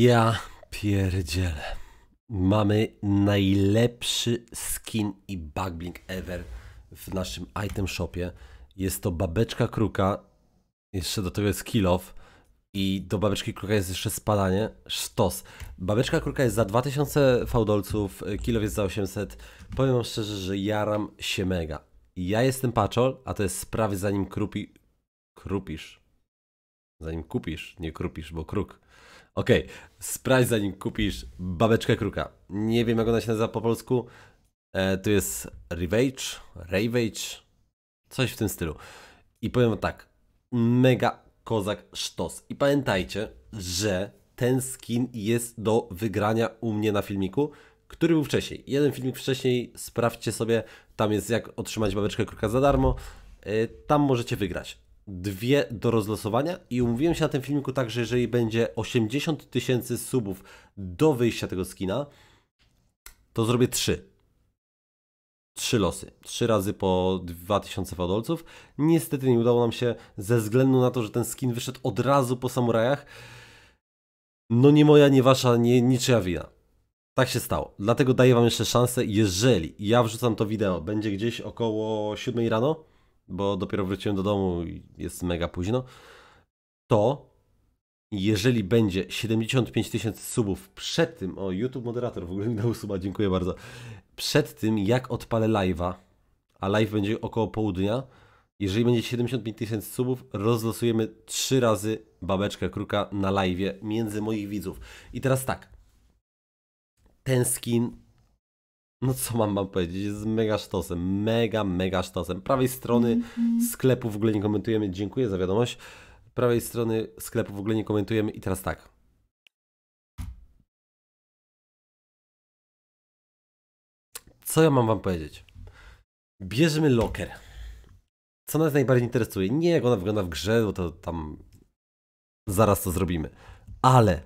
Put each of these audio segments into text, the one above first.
Ja pierdzielę. Mamy najlepszy skin i backblink ever w naszym item shopie. Jest to babeczka kruka, jeszcze do tego jest kill off i do babeczki kruka jest jeszcze spadanie. Sztos. Babeczka kruka jest za 2000 faudolców, kill off jest za 800. Powiem wam szczerze, że jaram się mega. Ja jestem paczol, a to jest sprawy zanim krupi... krupisz. Zanim kupisz, nie krupisz, bo kruk. Okej, okay. sprawdź zanim kupisz babeczkę kruka. Nie wiem jak ona się nazywa po polsku. E, tu jest Revage, Ravage, coś w tym stylu. I powiem tak, mega kozak sztos. I pamiętajcie, że ten skin jest do wygrania u mnie na filmiku, który był wcześniej. Jeden filmik wcześniej, sprawdźcie sobie, tam jest jak otrzymać babeczkę kruka za darmo. E, tam możecie wygrać dwie do rozlosowania i umówiłem się na tym filmiku tak, że jeżeli będzie 80 tysięcy subów do wyjścia tego skina, to zrobię trzy. Trzy losy. Trzy razy po 2000 fałdolców. Niestety nie udało nam się ze względu na to, że ten skin wyszedł od razu po samurajach. No nie moja, nie wasza, nie niczyja wina. Tak się stało. Dlatego daję wam jeszcze szansę, jeżeli ja wrzucam to wideo, będzie gdzieś około 7 rano, bo dopiero wróciłem do domu i jest mega późno, to jeżeli będzie 75 tysięcy subów przed tym, o YouTube moderator w ogóle mi dał suba, dziękuję bardzo, przed tym jak odpalę live'a, a live będzie około południa, jeżeli będzie 75 tysięcy subów, rozlosujemy trzy razy babeczkę kruka na live między moich widzów. I teraz tak. Ten skin no co mam wam powiedzieć, jest mega sztosem, mega, mega sztosem. Prawej strony mm -hmm. sklepu w ogóle nie komentujemy, dziękuję za wiadomość. Prawej strony sklepu w ogóle nie komentujemy i teraz tak. Co ja mam wam powiedzieć? Bierzemy locker. Co nas najbardziej interesuje? Nie jak ona wygląda w grze, bo to tam zaraz to zrobimy. Ale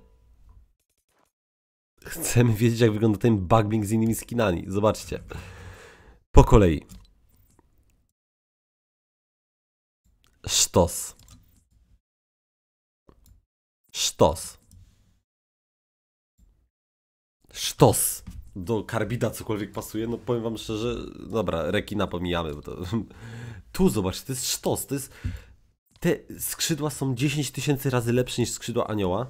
Chcemy wiedzieć, jak wygląda ten bugbing z innymi skinami. Zobaczcie. Po kolei. Sztos. Sztos. Sztos. Do karbida cokolwiek pasuje, no powiem wam szczerze, dobra, rekina pomijamy, bo to... Tu zobacz, to jest sztos, to jest... Te skrzydła są 10 tysięcy razy lepsze niż skrzydła anioła.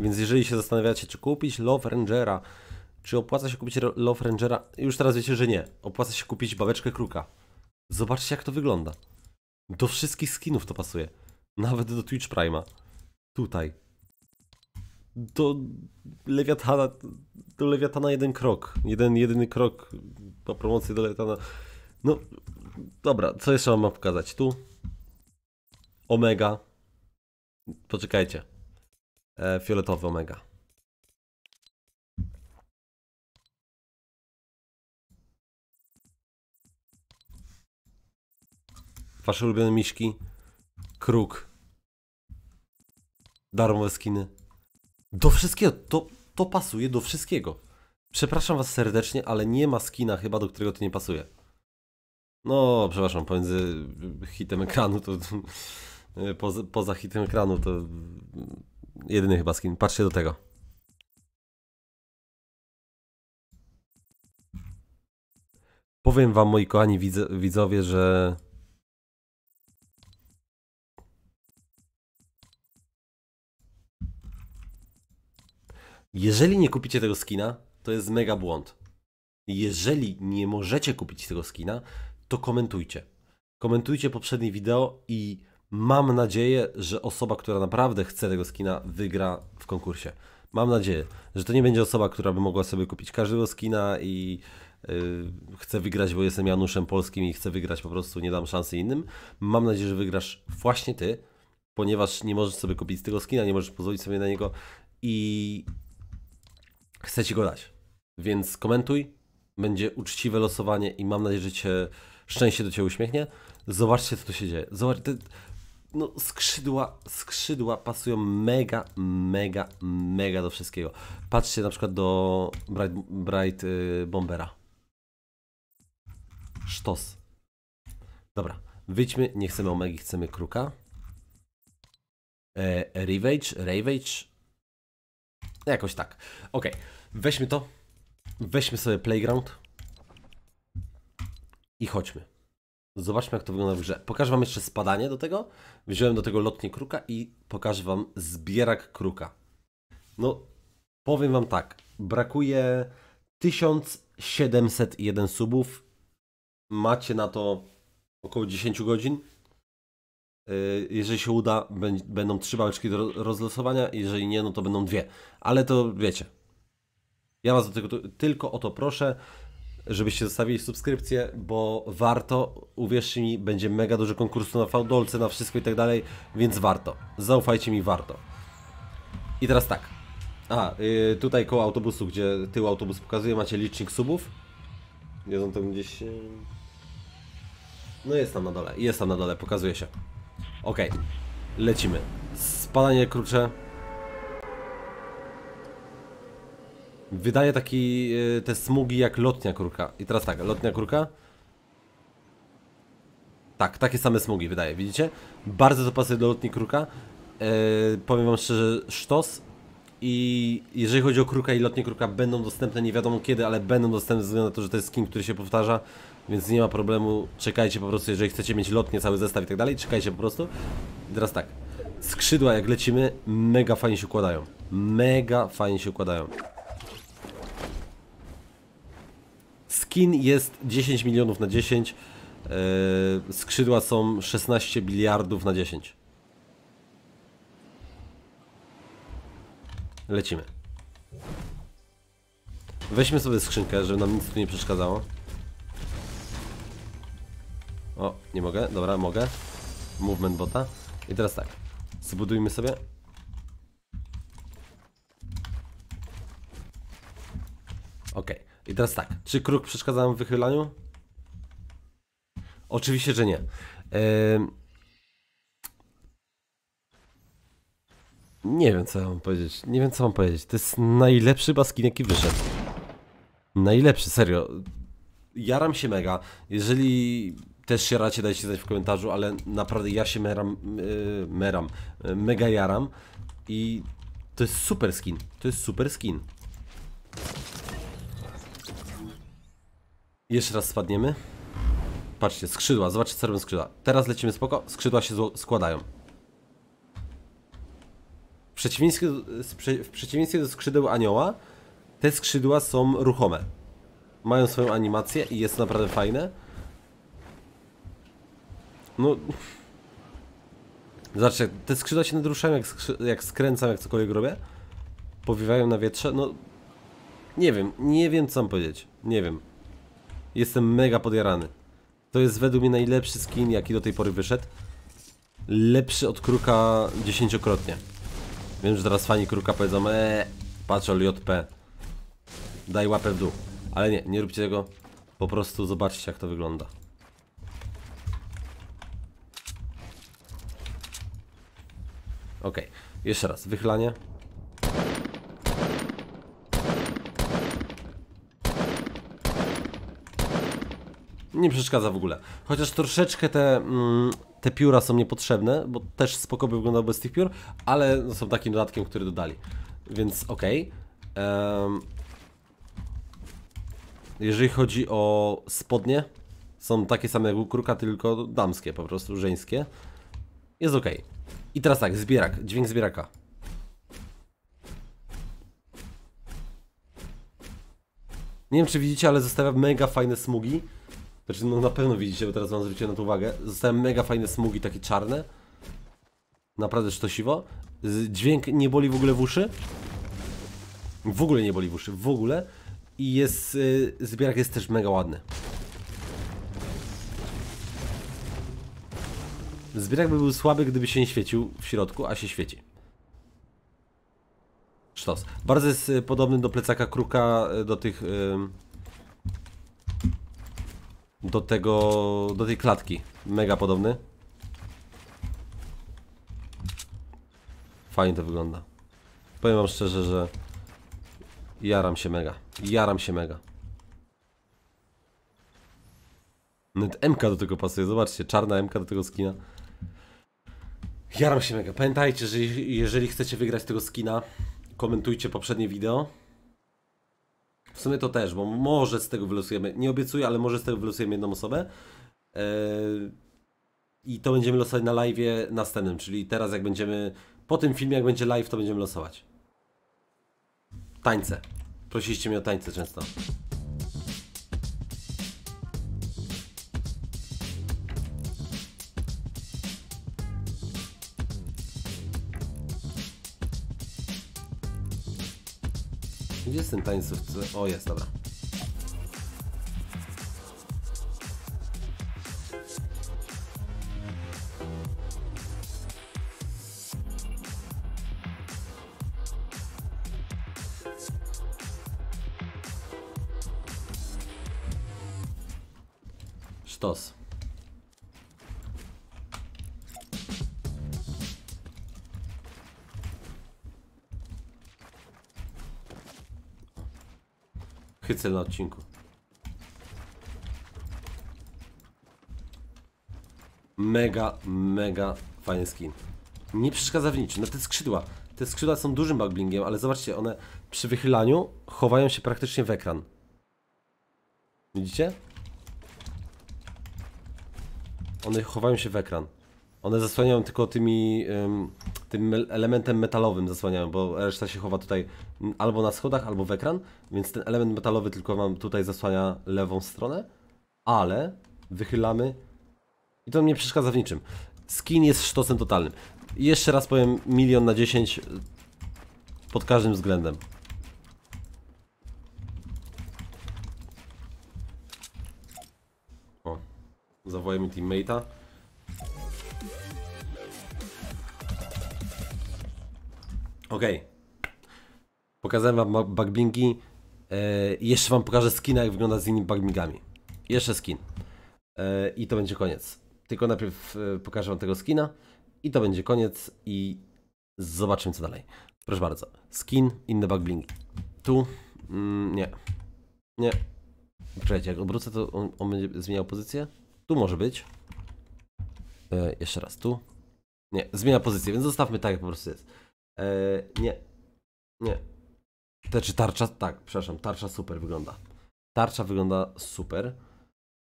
Więc jeżeli się zastanawiacie, czy kupić Love Rangera, czy opłaca się kupić Love Rangera, już teraz wiecie, że nie. Opłaca się kupić babeczkę kruka. Zobaczcie, jak to wygląda. Do wszystkich skinów to pasuje. Nawet do Twitch Prima. Tutaj. Do Lewiatana, do Lewiatana jeden krok. Jeden, jedyny krok po promocji do Lewiatana. No, dobra, co jeszcze mam pokazać? Tu. Omega. Poczekajcie e, fioletowy omega. Wasze ulubione miśki. Kruk. Darmowe skiny. Do wszystkiego. To, to pasuje do wszystkiego. Przepraszam was serdecznie, ale nie ma skina chyba, do którego to nie pasuje. No, przepraszam, pomiędzy hitem ekranu to... E, poza, poza hitem ekranu to jedyny chyba skin. Patrzcie do tego. Powiem wam, moi kochani widzowie, że... Jeżeli nie kupicie tego skina, to jest mega błąd. Jeżeli nie możecie kupić tego skina, to komentujcie. Komentujcie poprzednie wideo i Mam nadzieję, że osoba, która naprawdę chce tego skina, wygra w konkursie. Mam nadzieję, że to nie będzie osoba, która by mogła sobie kupić każdego skina i yy, chce wygrać, bo jestem Januszem Polskim i chcę wygrać, po prostu nie dam szansy innym. Mam nadzieję, że wygrasz właśnie ty, ponieważ nie możesz sobie kupić tego skina, nie możesz pozwolić sobie na niego i chcę ci go dać. Więc komentuj, będzie uczciwe losowanie i mam nadzieję, że cię szczęście do Ciebie uśmiechnie. Zobaczcie, co tu się dzieje. Zobacz, no skrzydła, skrzydła pasują mega, mega, mega do wszystkiego. Patrzcie na przykład do Bright, Bright y, Bombera. Sztos. Dobra, wyjdźmy, nie chcemy Omegi, chcemy Kruka. E, Ravage, Ravage. Jakoś tak. Ok, weźmy to. Weźmy sobie Playground. I chodźmy. Zobaczmy, jak to wygląda w grze. Pokażę Wam jeszcze spadanie do tego. Wziąłem do tego lotnik kruka i pokażę Wam zbierak kruka. No, powiem Wam tak. Brakuje 1701 subów. Macie na to około 10 godzin. Y, jeżeli się uda, będą trzy bałeczki do rozlosowania. Jeżeli nie, no to będą dwie. Ale to wiecie. Ja Was do tego tylko o to proszę żebyście zostawili subskrypcję, bo warto, uwierzcie mi, będzie mega dużo konkursu na fałdolce, na wszystko i tak dalej, więc warto. Zaufajcie mi, warto. I teraz tak. A, yy, tutaj koło autobusu, gdzie tył autobus pokazuje, macie licznik subów. Jest on tam gdzieś... Yy... No jest tam na dole, jest tam na dole, pokazuje się. Ok, lecimy. Spadanie krucze. Wydaje taki, e, te smugi jak lotnia kurka. I teraz tak, lotnia kurka. Tak, takie same smugi wydaje, widzicie? Bardzo to pasuje do lotni kruka. E, powiem wam szczerze, sztos. I jeżeli chodzi o kruka i lotnie kruka, będą dostępne nie wiadomo kiedy, ale będą dostępne ze względu na to, że to jest skin, który się powtarza. Więc nie ma problemu, czekajcie po prostu, jeżeli chcecie mieć lotnie, cały zestaw i tak dalej, czekajcie po prostu. I teraz tak, skrzydła jak lecimy, mega fajnie się układają. Mega fajnie się układają. Skin jest 10 milionów na 10. Yy, e, skrzydła są 16 biliardów na 10. Lecimy. Weźmy sobie skrzynkę, żeby nam nic tu nie przeszkadzało. O, nie mogę. Dobra, mogę. Movement bota. I teraz tak. Zbudujmy sobie teraz tak, czy kruk przeszkadza w wychylaniu? Oczywiście, że nie. Nie wiem, co mam powiedzieć. Nie wiem, co mam powiedzieć. To jest najlepszy baskin, jaki wyszedł. Najlepszy, serio. Jaram się mega. Jeżeli też się racie, dajcie znać w komentarzu, ale naprawdę ja się meram, yy, meram, e, mega jaram i to jest super skin, to jest super skin. Jeszcze raz spadniemy. Patrzcie, skrzydła, zobaczcie co robią skrzydła. Teraz lecimy spoko, skrzydła się składają. W przeciwieństwie, w przeciwieństwie do skrzydeł anioła, te skrzydła są ruchome. Mają swoją animację i jest naprawdę fajne. No... Zobaczcie, te skrzydła się nadruszają, jak, jak skręcam, jak cokolwiek robię. Powiewają na wietrze, no... Nie wiem, nie wiem co mam powiedzieć. Nie wiem. Jestem mega podjarany. To jest według mnie najlepszy skin, jaki do tej pory wyszedł. Lepszy od kruka dziesięciokrotnie. Wiem, że teraz fani kruka powiedzą, eee, patrz JP. Daj łapę w dół. Ale nie, nie róbcie tego. Po prostu zobaczcie, jak to wygląda. Ok, jeszcze raz, wychylanie. nie przeszkadza w ogóle. Chociaż troszeczkę te, mm, te pióra są niepotrzebne, bo też spoko by wyglądał bez tych piór, ale są takim dodatkiem, który dodali. Więc okej. Okay. jeżeli chodzi o spodnie, są takie same jak u kruka, tylko damskie po prostu, żeńskie. Jest ok. I teraz tak, zbierak, dźwięk zbieraka. Nie wiem czy widzicie, ale zostawia mega fajne smugi. Znaczy, no na pewno widzicie, bo teraz wam zwróciłem na to uwagę. Zostałem mega fajne smugi, takie czarne. Naprawdę sztosiwo. Dźwięk nie boli w ogóle w uszy. W ogóle nie boli w uszy, w ogóle. I jest, y, zbierak jest też mega ładny. Zbierak by był słaby, gdyby się nie świecił w środku, a się świeci. Sztos. Bardzo jest y, podobny do plecaka kruka, y, do tych... Yy do tego, do tej klatki. Mega podobny. Fajnie to wygląda. Powiem wam szczerze, że jaram się mega. Jaram się mega. Nawet MK do tego pasuje, zobaczcie, czarna MK do tego skina. Jaram się mega. Pamiętajcie, że jeżeli chcecie wygrać tego skina, komentujcie poprzednie wideo. W sumie to też, bo może z tego wylosujemy, nie obiecuję, ale może z tego wylosujemy jedną osobę. E, I to będziemy losować na live'ie następnym, czyli teraz jak będziemy, po tym filmie jak będzie live, to będziemy losować. Tańce. Prosiliście mnie o tańce często. Właśnie, gdzie jest ten O, jest, dobra. Sztos. Chycę na odcinku. Mega, mega fajny skin. Nie przeszkadza w niczym. No te skrzydła. Te skrzydła są dużym backlingiem, ale zobaczcie, one przy wychylaniu chowają się praktycznie w ekran. Widzicie? One chowają się w ekran. One zasłaniają tylko tymi, tym elementem metalowym zasłaniają, bo reszta się chowa tutaj albo na schodach, albo w ekran, więc ten element metalowy tylko mam tutaj zasłania lewą stronę, ale wychylamy i to mnie przeszkadza w niczym. Skin jest sztosem totalnym. jeszcze raz powiem, milion na 10 pod każdym względem. O, zawołaj teammate'a. Ok. Pokazałem wam bugbingi. Eee, jeszcze wam pokażę skin, jak wygląda z innymi bugbingami. Jeszcze skin. E, I to będzie koniec. Tylko najpierw e, pokażę wam tego skina. I to będzie koniec. I zobaczymy co dalej. Proszę bardzo. Skin, inne bugbingi. Tu? Mm, nie. Nie. Czekajcie, jak obrócę, to on, on będzie zmieniał pozycję? Tu może być. E, jeszcze raz, tu. Nie, zmienia pozycję, więc zostawmy tak, jak po prostu jest. E, nie, nie. Nie. czy tarcza, tak, przepraszam, tarcza super wygląda. Tarcza wygląda super.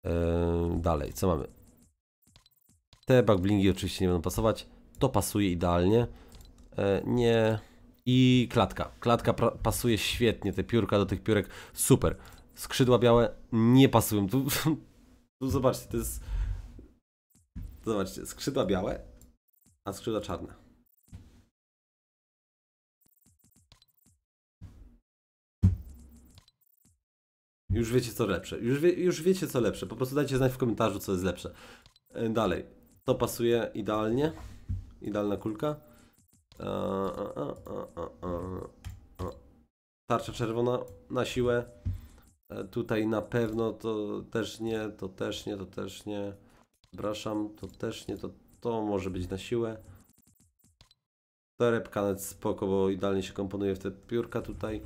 Eee, dalej, co mamy? Te backblingi oczywiście nie będą pasować. To pasuje idealnie. Eee, nie. I klatka. Klatka pasuje świetnie, te piórka do tych piórek, super. Skrzydła białe nie pasują. Tu, tu zobaczcie, to jest... Zobaczcie, skrzydła białe, a skrzydła czarne. Już wiecie co lepsze. Już, wie, już wiecie co lepsze. Po prostu dajcie znać w komentarzu, co jest lepsze. E, dalej. To pasuje idealnie. Idealna kulka. E, Tarcza czerwona na siłę. E, tutaj na pewno to też nie, to też nie, to też nie. Przepraszam, to też nie, to, to może być na siłę. Torebkanet spoko, bo idealnie się komponuje w te piórka tutaj.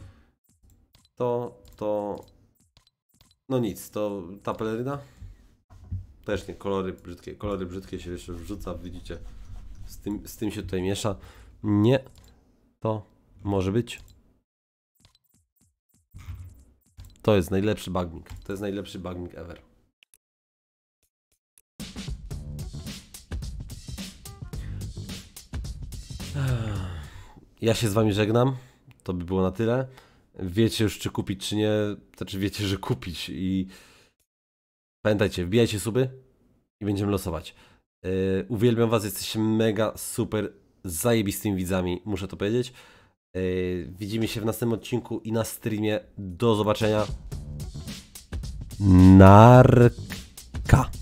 To, to, no nic, to ta peleryna? Też nie, kolory brzydkie, kolory brzydkie się jeszcze wrzuca, widzicie. Z tym, z tym się tutaj miesza. Nie, to może być. To jest najlepszy bagnik. To jest najlepszy bagnik ever. Ja się z wami żegnam. To by było na tyle wiecie już, czy kupić, czy nie. Znaczy wiecie, że kupić i pamiętajcie, wbijajcie suby i będziemy losować. Yy, uwielbiam was, jesteście mega, super, zajebistymi widzami, muszę to powiedzieć. Yy, widzimy się w następnym odcinku i na streamie. Do zobaczenia. Narka.